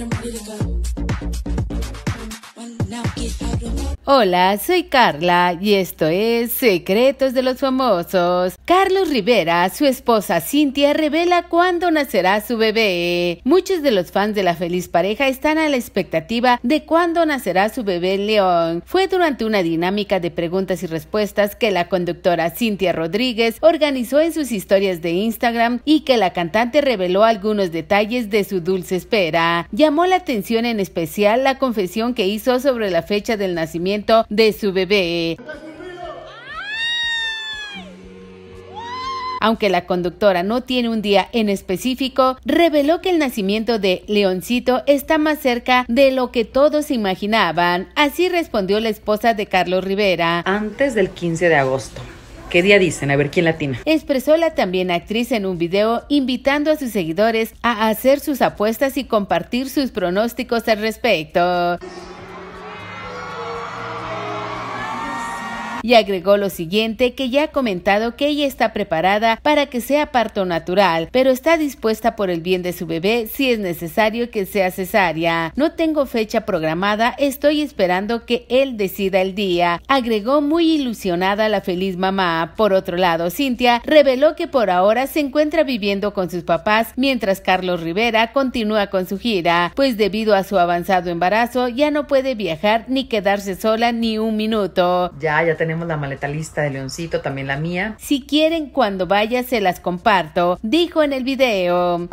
I'm ready to go. Hola, soy Carla y esto es Secretos de los Famosos. Carlos Rivera, su esposa Cintia, revela cuándo nacerá su bebé. Muchos de los fans de la feliz pareja están a la expectativa de cuándo nacerá su bebé León. Fue durante una dinámica de preguntas y respuestas que la conductora Cintia Rodríguez organizó en sus historias de Instagram y que la cantante reveló algunos detalles de su dulce espera. Llamó la atención en especial la confesión que hizo sobre la fecha del nacimiento de su bebé. Aunque la conductora no tiene un día en específico, reveló que el nacimiento de Leoncito está más cerca de lo que todos imaginaban. Así respondió la esposa de Carlos Rivera. Antes del 15 de agosto. ¿Qué día dicen? A ver quién latina. Expresó la también actriz en un video invitando a sus seguidores a hacer sus apuestas y compartir sus pronósticos al respecto. y agregó lo siguiente que ya ha comentado que ella está preparada para que sea parto natural, pero está dispuesta por el bien de su bebé si es necesario que sea cesárea. No tengo fecha programada, estoy esperando que él decida el día, agregó muy ilusionada la feliz mamá. Por otro lado, Cintia reveló que por ahora se encuentra viviendo con sus papás mientras Carlos Rivera continúa con su gira, pues debido a su avanzado embarazo ya no puede viajar ni quedarse sola ni un minuto. Ya, ya tenemos la maleta lista de Leoncito, también la mía. Si quieren, cuando vaya se las comparto, dijo en el video.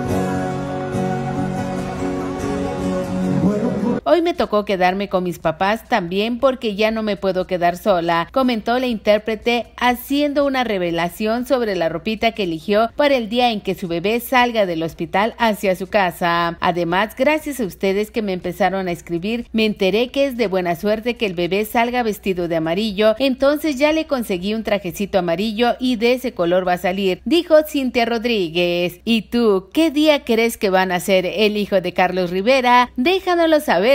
Hoy me tocó quedarme con mis papás también porque ya no me puedo quedar sola, comentó la intérprete haciendo una revelación sobre la ropita que eligió para el día en que su bebé salga del hospital hacia su casa. Además, gracias a ustedes que me empezaron a escribir, me enteré que es de buena suerte que el bebé salga vestido de amarillo, entonces ya le conseguí un trajecito amarillo y de ese color va a salir, dijo Cintia Rodríguez. ¿Y tú, qué día crees que van a ser el hijo de Carlos Rivera? Déjanoslo saber